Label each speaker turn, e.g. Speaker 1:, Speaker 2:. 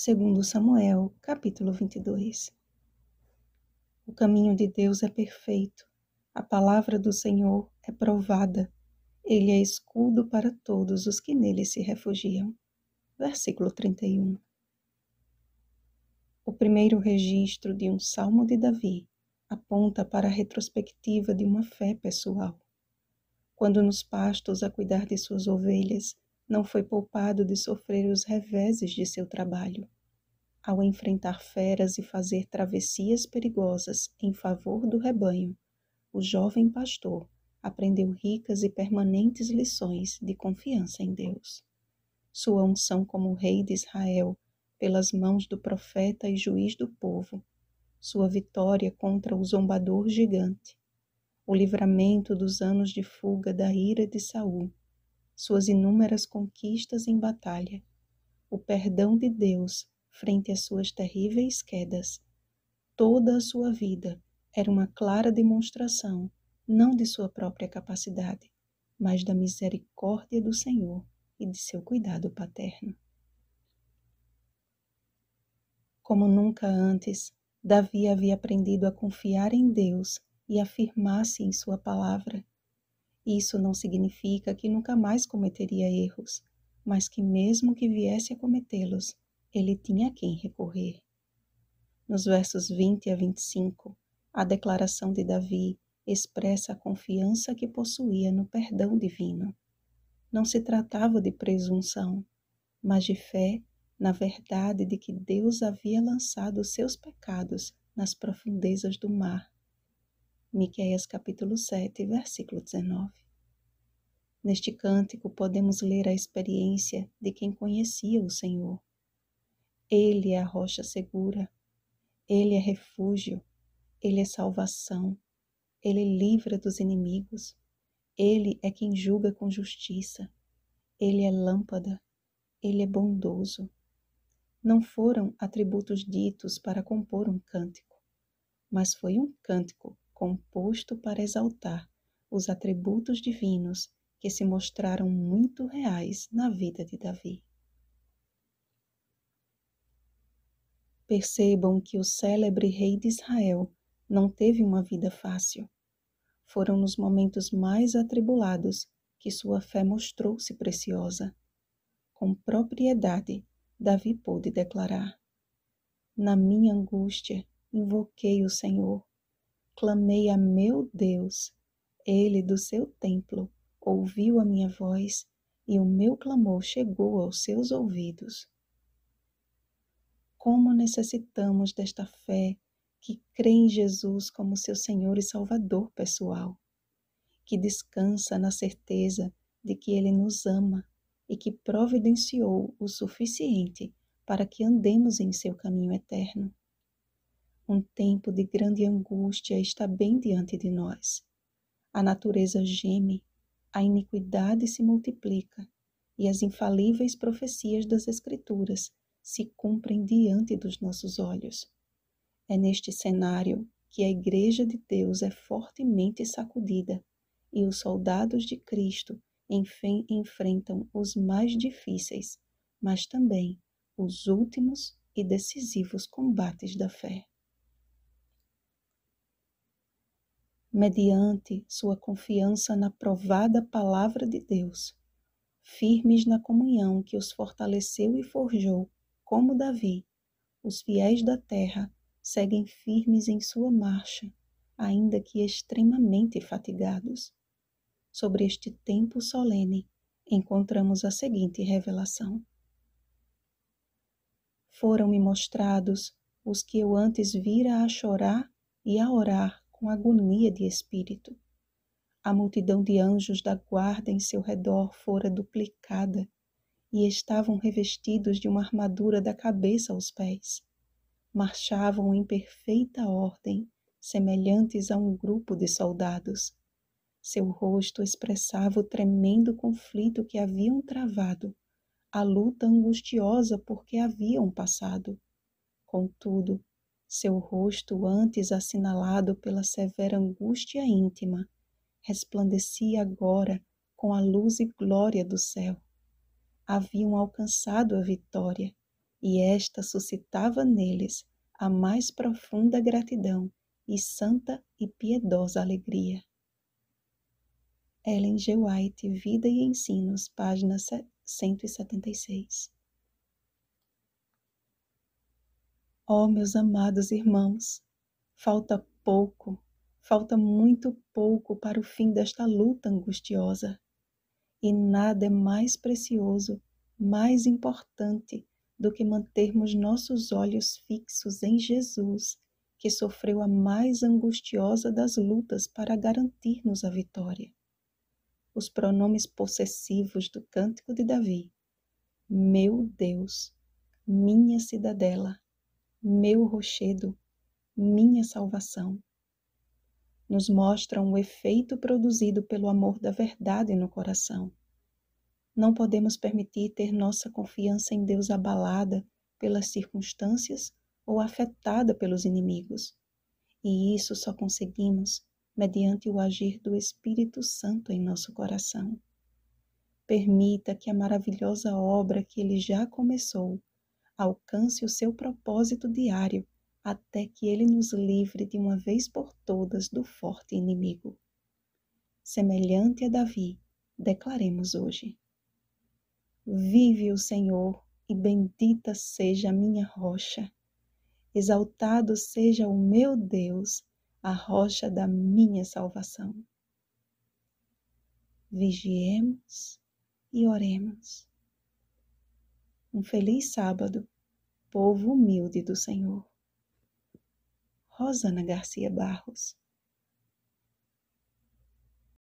Speaker 1: segundo Samuel, capítulo 22. O caminho de Deus é perfeito. A palavra do Senhor é provada. Ele é escudo para todos os que nele se refugiam. Versículo 31. O primeiro registro de um salmo de Davi aponta para a retrospectiva de uma fé pessoal. Quando nos pastos a cuidar de suas ovelhas, não foi poupado de sofrer os reveses de seu trabalho. Ao enfrentar feras e fazer travessias perigosas em favor do rebanho, o jovem pastor aprendeu ricas e permanentes lições de confiança em Deus. Sua unção como rei de Israel, pelas mãos do profeta e juiz do povo, sua vitória contra o zombador gigante, o livramento dos anos de fuga da ira de Saul suas inúmeras conquistas em batalha, o perdão de Deus frente às suas terríveis quedas. Toda a sua vida era uma clara demonstração, não de sua própria capacidade, mas da misericórdia do Senhor e de seu cuidado paterno. Como nunca antes, Davi havia aprendido a confiar em Deus e afirmar-se em sua palavra, isso não significa que nunca mais cometeria erros, mas que, mesmo que viesse a cometê-los, ele tinha a quem recorrer. Nos versos 20 a 25, a declaração de Davi expressa a confiança que possuía no perdão divino. Não se tratava de presunção, mas de fé na verdade de que Deus havia lançado seus pecados nas profundezas do mar Miqueias capítulo 7, versículo 19. Neste cântico podemos ler a experiência de quem conhecia o Senhor. Ele é a rocha segura, ele é refúgio, ele é salvação, ele livra dos inimigos, ele é quem julga com justiça, ele é lâmpada, ele é bondoso. Não foram atributos ditos para compor um cântico, mas foi um cântico composto para exaltar os atributos divinos que se mostraram muito reais na vida de Davi. Percebam que o célebre rei de Israel não teve uma vida fácil. Foram nos momentos mais atribulados que sua fé mostrou-se preciosa. Com propriedade, Davi pôde declarar: Na minha angústia, invoquei o Senhor Clamei a meu Deus, ele do seu templo ouviu a minha voz e o meu clamor chegou aos seus ouvidos. Como necessitamos desta fé que crê em Jesus como seu Senhor e Salvador pessoal, que descansa na certeza de que ele nos ama e que providenciou o suficiente para que andemos em seu caminho eterno. Um tempo de grande angústia está bem diante de nós. A natureza geme, a iniquidade se multiplica e as infalíveis profecias das Escrituras se cumprem diante dos nossos olhos. É neste cenário que a Igreja de Deus é fortemente sacudida e os soldados de Cristo enfim enfrentam os mais difíceis, mas também os últimos e decisivos combates da fé. mediante sua confiança na provada palavra de Deus, firmes na comunhão que os fortaleceu e forjou, como Davi, os fiéis da terra seguem firmes em sua marcha, ainda que extremamente fatigados. Sobre este tempo solene, encontramos a seguinte revelação: Foram-me mostrados os que eu antes vira a chorar e a orar com agonia de espírito. A multidão de anjos da guarda em seu redor fora duplicada e estavam revestidos de uma armadura da cabeça aos pés. Marchavam em perfeita ordem, semelhantes a um grupo de soldados. Seu rosto expressava o tremendo conflito que haviam travado, a luta angustiosa por que haviam passado. Contudo, seu rosto, antes assinalado pela severa angústia íntima, resplandecia agora com a luz e glória do céu. Haviam alcançado a vitória, e esta suscitava neles a mais profunda gratidão e santa e piedosa alegria. Ellen G. White, Vida e Ensinos, página 176. Ó oh, meus amados irmãos, falta pouco, falta muito pouco para o fim desta luta angustiosa. E nada é mais precioso, mais importante do que mantermos nossos olhos fixos em Jesus, que sofreu a mais angustiosa das lutas para garantir-nos a vitória. Os pronomes possessivos do Cântico de Davi: Meu Deus, minha cidadela, meu rochedo, minha salvação. Nos mostram o efeito produzido pelo amor da verdade no coração. Não podemos permitir ter nossa confiança em Deus abalada pelas circunstâncias ou afetada pelos inimigos. E isso só conseguimos mediante o agir do Espírito Santo em nosso coração. Permita que a maravilhosa obra que ele já começou alcance o seu propósito diário até que ele nos livre de uma vez por todas do forte inimigo. Semelhante a Davi, declaremos hoje: Vive o Senhor e bendita seja a minha rocha. Exaltado seja o meu Deus, a rocha da minha salvação. Vigiemos e oremos um feliz sábado, povo humilde do Senhor. Rosana Garcia Barros